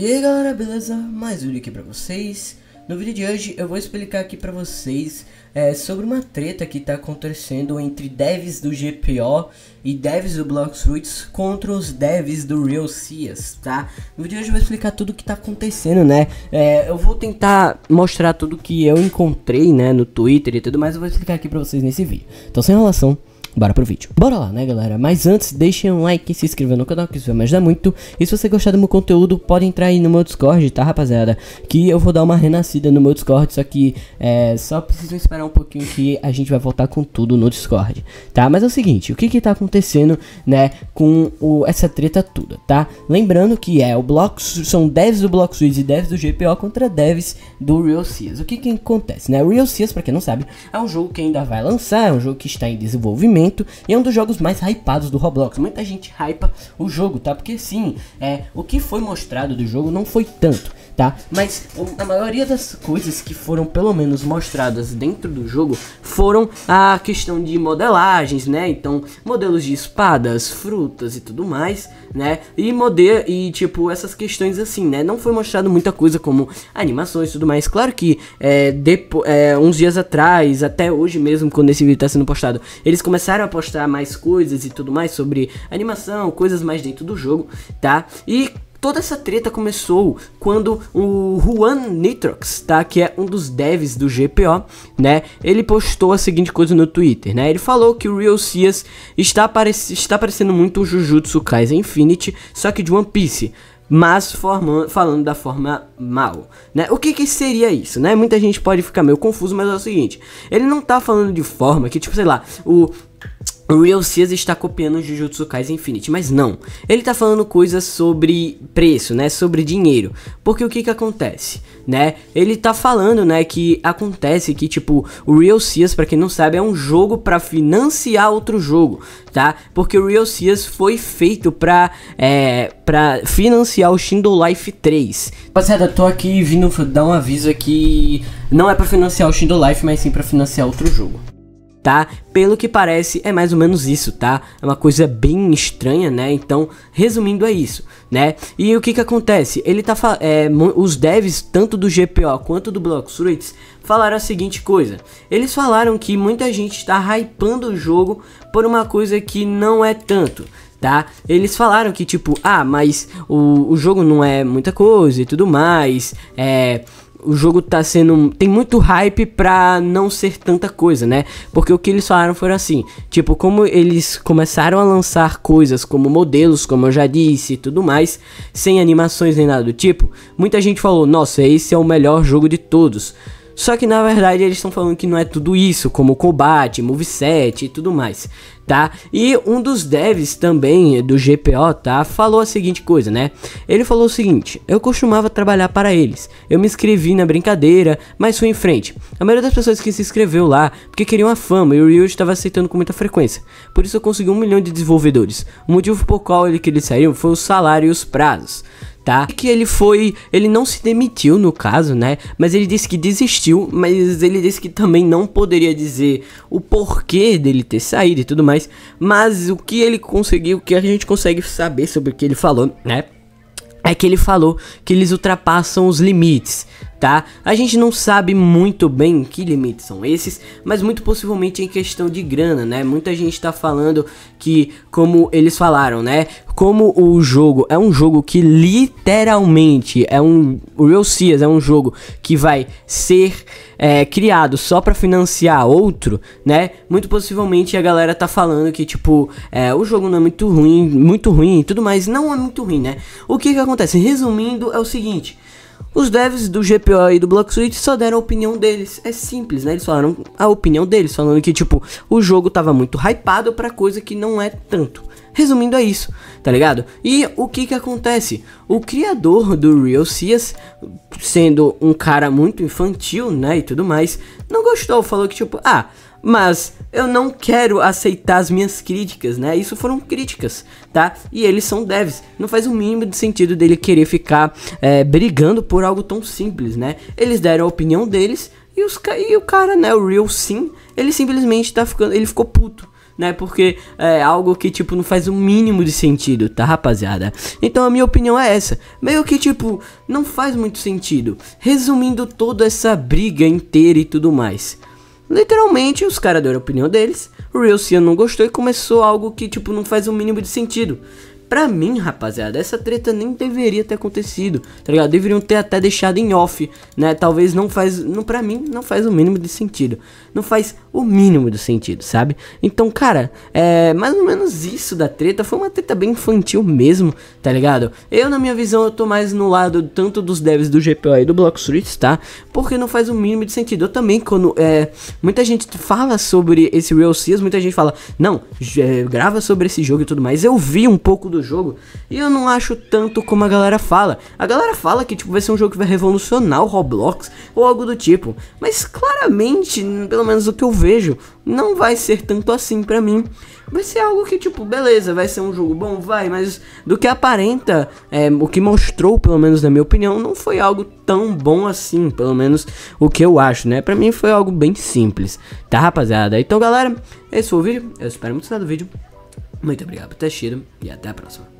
E aí galera, beleza? Mais um aqui pra vocês. No vídeo de hoje eu vou explicar aqui pra vocês é, sobre uma treta que tá acontecendo entre devs do GPO e devs do Roots contra os devs do Real Cias, tá? No vídeo de hoje eu vou explicar tudo que tá acontecendo, né? É, eu vou tentar mostrar tudo que eu encontrei, né, no Twitter e tudo mais, eu vou explicar aqui pra vocês nesse vídeo. Então sem enrolação, Bora pro vídeo. Bora lá, né, galera? Mas antes, deixem um like, se inscrevam no canal, que isso vai me ajudar muito. E se você gostar do meu conteúdo, pode entrar aí no meu Discord, tá, rapaziada? Que eu vou dar uma renascida no meu Discord, só que é, só preciso esperar um pouquinho que a gente vai voltar com tudo no Discord, tá? Mas é o seguinte, o que que tá acontecendo, né, com o, essa treta toda, tá? Lembrando que é, o bloco, são devs do Block Suiz e devs do GPO contra devs do Real Seas. O que que acontece, né? Real Seas, pra quem não sabe, é um jogo que ainda vai lançar, é um jogo que está em desenvolvimento, momento e é um dos jogos mais hypados do Roblox. Muita gente hypa o jogo, tá? Porque sim, é, o que foi mostrado do jogo não foi tanto, tá? Mas a maioria das coisas que foram pelo menos mostradas dentro do jogo foram a questão de modelagens, né? Então, modelos de espadas, frutas e tudo mais, né? E model e tipo essas questões assim, né? Não foi mostrado muita coisa como animações e tudo mais. Claro que é, depois, é, uns dias atrás, até hoje mesmo, quando esse vídeo tá sendo postado, eles começaram começaram a postar mais coisas e tudo mais sobre animação, coisas mais dentro do jogo, tá? E Toda essa treta começou quando o Juan Nitrox, tá? Que é um dos devs do GPO, né? Ele postou a seguinte coisa no Twitter, né? Ele falou que o Real Seas está, está parecendo muito o Jujutsu Kaisen Infinity, só que de One Piece mas formando falando da forma mal, né? O que que seria isso, né? Muita gente pode ficar meio confuso, mas é o seguinte, ele não tá falando de forma que, tipo, sei lá, o Real Seas está copiando Jujutsu Kaisen Infinite, mas não. Ele está falando coisas sobre preço, né, sobre dinheiro. Porque o que que acontece, né? Ele está falando, né, que acontece que tipo, o Real Seas, para quem não sabe, é um jogo para financiar outro jogo, tá? Porque o Real Seas foi feito para é, para financiar o Shindo Life 3. Rapaziada, tô aqui vindo dar um aviso aqui, não é para financiar o Shindo Life, mas sim para financiar outro jogo tá? Pelo que parece, é mais ou menos isso, tá? É uma coisa bem estranha, né? Então, resumindo, é isso, né? E o que que acontece? Ele tá é, os devs, tanto do GPO quanto do Suites falaram a seguinte coisa. Eles falaram que muita gente está hypando o jogo por uma coisa que não é tanto tá? Eles falaram que, tipo, ah, mas o, o jogo não é muita coisa e tudo mais, é o jogo tá sendo. Tem muito hype pra não ser tanta coisa, né? Porque o que eles falaram foi assim: tipo, como eles começaram a lançar coisas como modelos, como eu já disse e tudo mais, sem animações nem nada do tipo, muita gente falou: nossa, esse é o melhor jogo de todos. Só que na verdade eles estão falando que não é tudo isso, como combate, moveset e tudo mais, tá? E um dos devs também eh, do GPO, tá? Falou a seguinte coisa, né? Ele falou o seguinte: Eu costumava trabalhar para eles. Eu me inscrevi na brincadeira, mas fui em frente. A maioria das pessoas que se inscreveu lá porque queriam a fama e o Ryu estava aceitando com muita frequência. Por isso eu consegui um milhão de desenvolvedores. O motivo por qual ele que ele saiu foi o salário e os prazos tá? Que ele foi, ele não se demitiu no caso, né? Mas ele disse que desistiu, mas ele disse que também não poderia dizer o porquê dele ter saído e tudo mais. Mas o que ele conseguiu, o que a gente consegue saber sobre o que ele falou, né? é que ele falou que eles ultrapassam os limites, tá? A gente não sabe muito bem que limites são esses, mas muito possivelmente em questão de grana, né? Muita gente tá falando que, como eles falaram, né? como o jogo é um jogo que literalmente é um Real Seas é um jogo que vai ser é, criado só para financiar outro, né? Muito possivelmente a galera tá falando que tipo é, o jogo não é muito ruim, muito ruim, e tudo mais não é muito ruim, né? O que que acontece? Resumindo é o seguinte. Os devs do GPO e do Block Suite só deram a opinião deles. É simples, né? Eles falaram a opinião deles, falando que, tipo, o jogo tava muito hypado pra coisa que não é tanto. Resumindo é isso, tá ligado? E o que que acontece? O criador do Real Seas, sendo um cara muito infantil, né, e tudo mais, não gostou, falou que tipo, ah, mas eu não quero aceitar as minhas críticas, né? Isso foram críticas, tá? E eles são devs. Não faz o mínimo de sentido dele querer ficar é, brigando por algo tão simples, né? Eles deram a opinião deles e, os, e o cara, né? O Real Sim, ele simplesmente tá ficando. Ele ficou puto né? Porque é algo que, tipo, não faz o mínimo de sentido, tá, rapaziada? Então a minha opinião é essa. Meio que, tipo, não faz muito sentido. Resumindo toda essa briga inteira e tudo mais. Literalmente, os caras deram a opinião deles, o Real Cian não gostou e começou algo que, tipo, não faz o mínimo de sentido. Pra mim, rapaziada, essa treta nem deveria ter acontecido, tá ligado? Deveriam ter até deixado em off, né? Talvez não faz, não para mim não faz o mínimo de sentido. Não faz o mínimo do sentido, sabe? Então, cara, é mais ou menos isso da treta. Foi uma treta bem infantil mesmo, tá ligado? Eu, na minha visão, eu tô mais no lado tanto dos devs do GPO e do Block Streets, tá? Porque não faz o mínimo de sentido. Eu também, quando é, muita gente fala sobre esse Real Seas, muita gente fala, não, é, grava sobre esse jogo e tudo mais. Eu vi um pouco do jogo e eu não acho tanto como a galera fala. A galera fala que tipo vai ser um jogo que vai revolucionar o Roblox ou algo do tipo, mas claramente, pelo menos o que eu vejo vejo, não vai ser tanto assim para mim. Vai ser algo que, tipo, beleza, vai ser um jogo bom, vai, mas do que aparenta, é, o que mostrou, pelo menos na minha opinião, não foi algo tão bom assim, pelo menos o que eu acho, né? Pra mim foi algo bem simples, tá, rapaziada? Então, galera, esse foi o vídeo, eu espero muito gostar do vídeo. Muito obrigado por ter assistido e até a próxima.